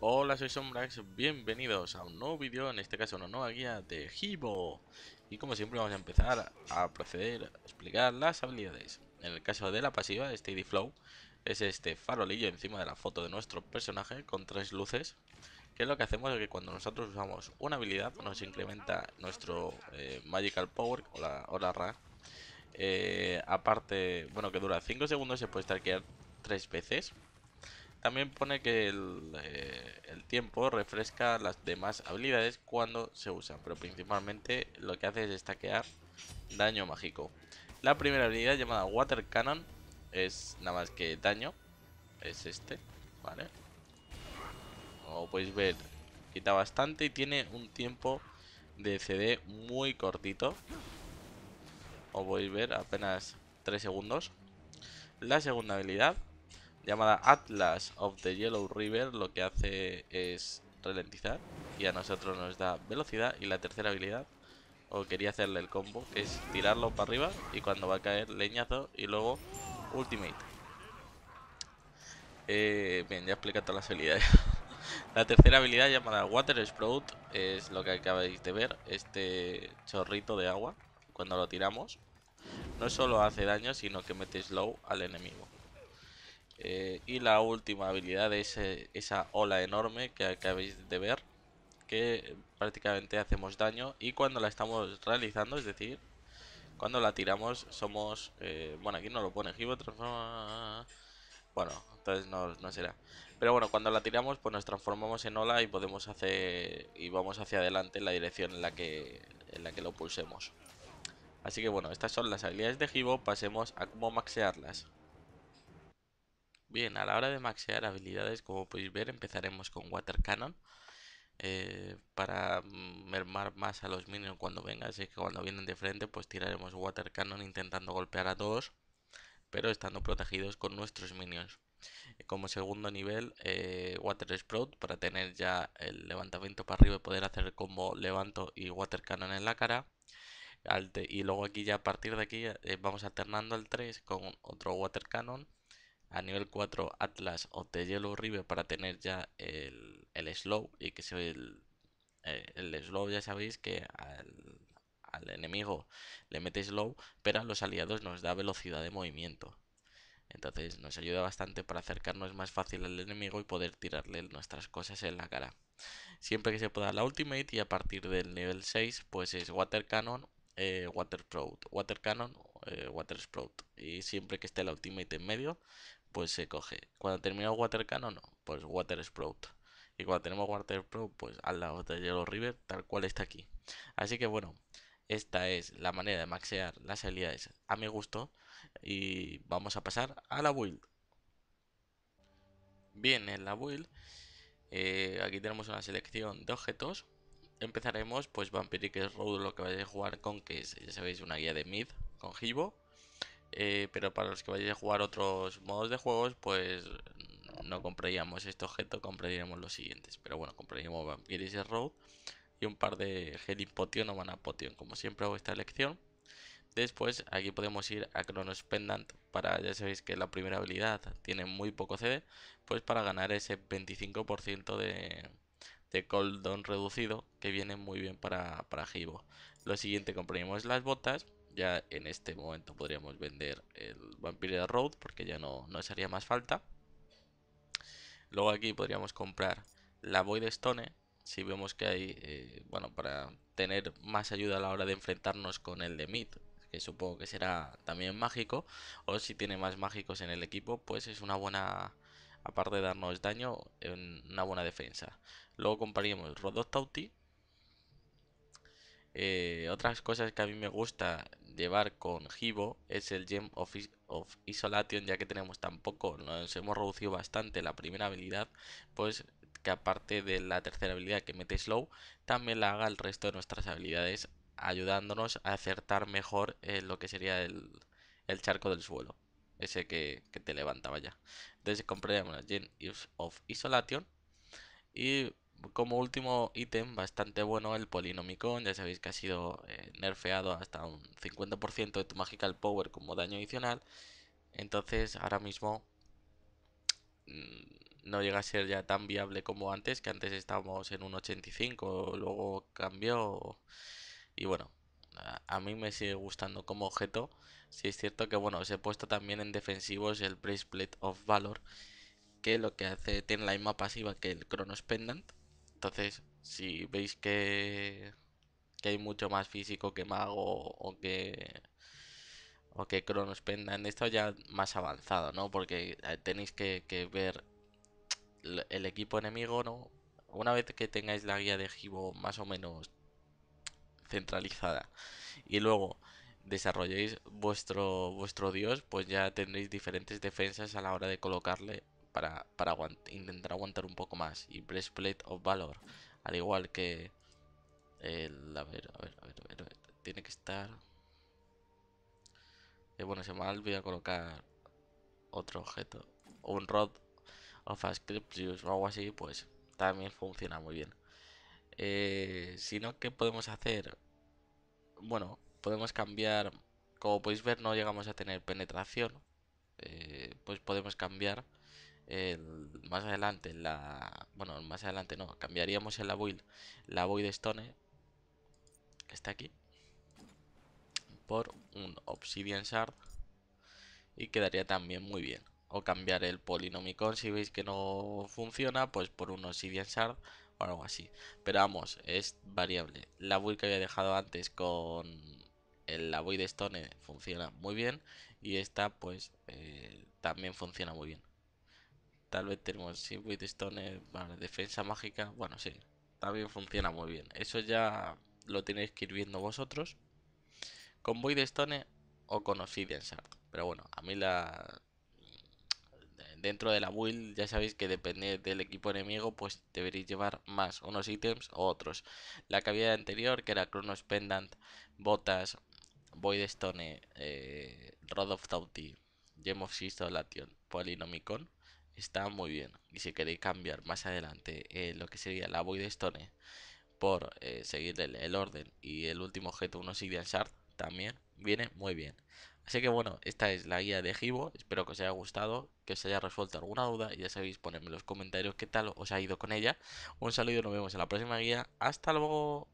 Hola, soy Sombrax, bienvenidos a un nuevo vídeo, en este caso una nueva guía de Hibo. Y como siempre vamos a empezar a proceder a explicar las habilidades. En el caso de la pasiva, Steady Flow, es este farolillo encima de la foto de nuestro personaje con tres luces. Que lo que hacemos es que cuando nosotros usamos una habilidad nos incrementa nuestro eh, Magical Power o la, hora RA. Eh, aparte, bueno que dura 5 segundos, se puede stackear tres veces también pone que eh, el, tiempo refresca las demás habilidades cuando se usan, pero principalmente lo que hace es destaquear daño mágico. La primera habilidad llamada Water Cannon es nada más que daño, es este, ¿vale? Como podéis ver, quita bastante y tiene un tiempo de CD muy cortito. Como podéis ver, apenas 3 segundos. La segunda habilidad llamada Atlas of the Yellow River lo que hace es ralentizar y a nosotros nos da velocidad y la tercera habilidad o quería hacerle el combo es tirarlo para arriba y cuando va a caer leñazo y luego ultimate eh, bien ya explica todas las habilidades la tercera habilidad llamada water sprout es lo que acabáis de ver este chorrito de agua cuando lo tiramos no solo hace daño sino que mete slow al enemigo eh, y la última habilidad es eh, esa ola enorme que acabéis de ver, que prácticamente hacemos daño y cuando la estamos realizando, es decir, cuando la tiramos somos... Eh, bueno, aquí no lo pone, Gibo transforma... Bueno, entonces no, será. Pero bueno, cuando la tiramos pues nos transformamos en ola y podemos hacer... y vamos hacia adelante en la dirección en la que, en la que lo pulsemos. Así que bueno, estas son las habilidades de Gibo, pasemos a cómo maxearlas. Bien, a la hora de maxear habilidades, como podéis ver, empezaremos con Water Cannon. Eh, para mermar más a los minions cuando vengan, así que cuando vienen de frente pues tiraremos Water Cannon intentando golpear a todos, pero estando protegidos con nuestros minions. Eh, como segundo nivel, eh, Water Sprout para tener ya el levantamiento para arriba y poder hacer como levanto y Water Cannon en la cara. y luego aquí ya a partir de aquí vamos alternando al 3 con otro Water Cannon a nivel 4 Atlas o The Yellow River para tener ya el, slow y que se el, eh, el slow ya sabéis que al, enemigo le mete slow pero a los aliados nos da velocidad de movimiento entonces nos ayuda bastante para acercarnos más fácil al enemigo y poder tirarle nuestras cosas en la cara. Siempre que se pueda la ultimate y a partir del nivel 6 pues es Water Cannon, eh, Water Proud. Water Cannon eh, water Sprout. Y siempre que esté la Ultimate en medio, pues se coge. Cuando termina Water Cannon, pues Water Sprout. Y cuando tenemos Water Sprout, pues al lado de Yellow River, tal cual está aquí. Así que bueno, esta es la manera de maxear las habilidades a mi gusto. Y vamos a pasar a la build. Bien, en la build, eh, aquí tenemos una selección de objetos empezaremos pues Vampiric Road lo que vais a jugar con que es, ya sabéis, una guía de mid eh, pero para los que vayáis a jugar otros modos de juegos, pues no compraríamos este objeto, compraríamos los siguientes. Pero bueno, compraríamos Vampiris Road y un par de Healing Potion o Mana Potion, como siempre hago esta elección. Después aquí podemos ir a Cronos Pendant para, ya sabéis que la primera habilidad tiene muy poco CD, pues para ganar ese 25% de, de cooldown reducido que viene muy bien para, para Lo siguiente compraríamos las botas ya en este momento podríamos vender el Vampire Road porque ya no, no haría más falta. Luego aquí podríamos comprar la Void Stone. Si vemos que hay, eh, bueno, para tener más ayuda a la hora de enfrentarnos con el de Mid, que supongo que será también mágico. O si tiene más mágicos en el equipo, pues es una buena, aparte de darnos daño, una buena defensa. Luego compraríamos el Tauti. Eh, otras cosas que a mí me gusta llevar con hivo es el Gem of, Isolation, ya que tenemos tampoco poco, nos hemos reducido bastante la primera habilidad, pues que aparte de la tercera habilidad que mete Slow, también la haga el resto de nuestras habilidades, ayudándonos a acertar mejor lo que sería el, charco del suelo, ese que, te levantaba ya. Entonces compré una Gem of Isolation y como último ítem, bastante bueno, el Polinomicon. Ya sabéis que ha sido eh, nerfeado hasta un 50% de tu Magical Power como daño adicional. Entonces, ahora mismo mm, no llega a ser ya tan viable como antes, que antes estábamos en un 85, luego cambió. Y bueno, a, mí me sigue gustando como objeto. Si es cierto que, bueno, os he puesto también en defensivos el Bracelet of Valor, que lo que hace tiene la misma pasiva que el Chronos Pendant, entonces, si veis que, hay mucho más físico que mago o que o que Cronos en esto ya más avanzado, Porque eh, tenéis que, ver el, equipo enemigo, ¿no? Una vez que tengáis la guía de Gibo más o menos centralizada y luego desarrolléis vuestro, vuestro dios, pues ya tendréis diferentes defensas a la hora de colocarle para, para intentar aguantar un poco más. Y Breastplate of Valor, al igual que A ver, a ver, a ver, tiene que estar... Eh, bueno, se mal voy a colocar otro objeto. Un Rod of Asclepius o algo así, pues también funciona muy bien. Eh, si no, ¿qué podemos hacer? Bueno, podemos cambiar... Como podéis ver, no llegamos a tener penetración. Eh, pues podemos cambiar más adelante la... Bueno, más adelante no, cambiaríamos en la build la Void Stone, que está aquí, por un Obsidian Shard y quedaría también muy bien. O cambiar el Polinomicon si veis que no funciona, pues por un Obsidian Shard o algo así. Pero vamos, es variable. La build que había dejado antes con el, la Void Stone funciona muy bien y esta pues eh, también funciona muy bien tal vez tenemos Void Stone, defensa mágica, bueno, sí, también funciona muy bien. Eso ya lo tenéis que ir viendo vosotros. Con Void Stone o con Obsidian Shard. Pero bueno, a mí la... Dentro de la build ya sabéis que depende del equipo enemigo pues deberéis llevar más unos ítems o otros. La cavidad anterior que era Chronos Pendant, Botas, Void Stone, eh, Rod of Tauti, Gem of Lation, Polinomicon... Está muy bien. Y si queréis cambiar más adelante eh, lo que sería la Void Stone por eh, seguir el, orden y el último objeto, unos Sidian Shard, también viene muy bien. Así que bueno, esta es la guía de hibo espero que os haya gustado, que os haya resuelto alguna duda y ya sabéis, ponerme en los comentarios qué tal os ha ido con ella. Un saludo nos vemos en la próxima guía, hasta luego.